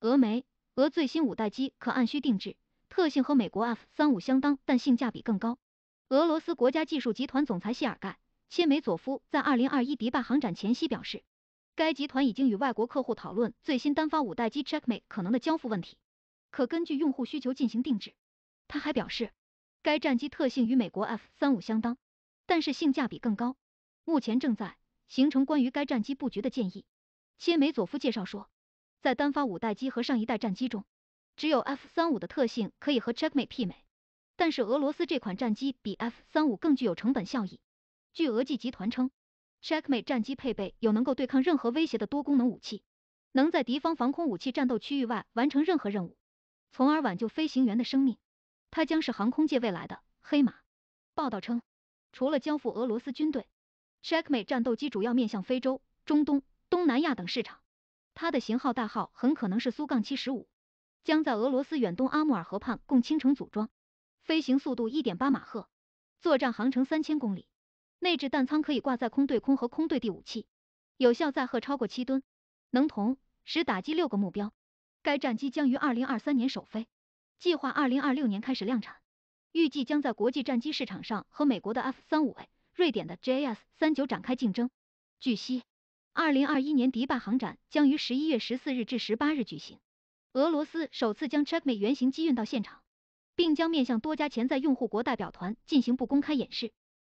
俄媒：俄最新五代机可按需定制，特性和美国 F 三五相当，但性价比更高。俄罗斯国家技术集团总裁谢尔盖切梅佐夫在二零二一迪拜航展前夕表示，该集团已经与外国客户讨论最新单发五代机 Checkmate 可能的交付问题，可根据用户需求进行定制。他还表示，该战机特性与美国 F 三五相当，但是性价比更高。目前正在形成关于该战机布局的建议。切梅佐夫介绍说。在单发五代机和上一代战机中，只有 F 三五的特性可以和 Checkmate 媲美，但是俄罗斯这款战机比 F 三五更具有成本效益。据俄机集团称，Checkmate 战机配备有能够对抗任何威胁的多功能武器，能在敌方防空武器战斗区域外完成任何任务，从而挽救飞行员的生命。它将是航空界未来的黑马。报道称，除了交付俄罗斯军队，Checkmate 战斗机主要面向非洲、中东、东南亚等市场。它的型号代号很可能是苏杠七十五，将在俄罗斯远东阿穆尔河畔共青城组装，飞行速度一点八马赫，作战航程三千公里，内置弹仓可以挂在空对空和空对地武器，有效载荷超过七吨，能同时打击六个目标。该战机将于二零二三年首飞，计划二零二六年开始量产，预计将在国际战机市场上和美国的 F 三五 A、瑞典的 JS 三九展开竞争。据悉。二零二一年迪拜航展将于十一月十四日至十八日举行，俄罗斯首次将 Checkmate 原型机运到现场，并将面向多家潜在用户国代表团进行不公开演示。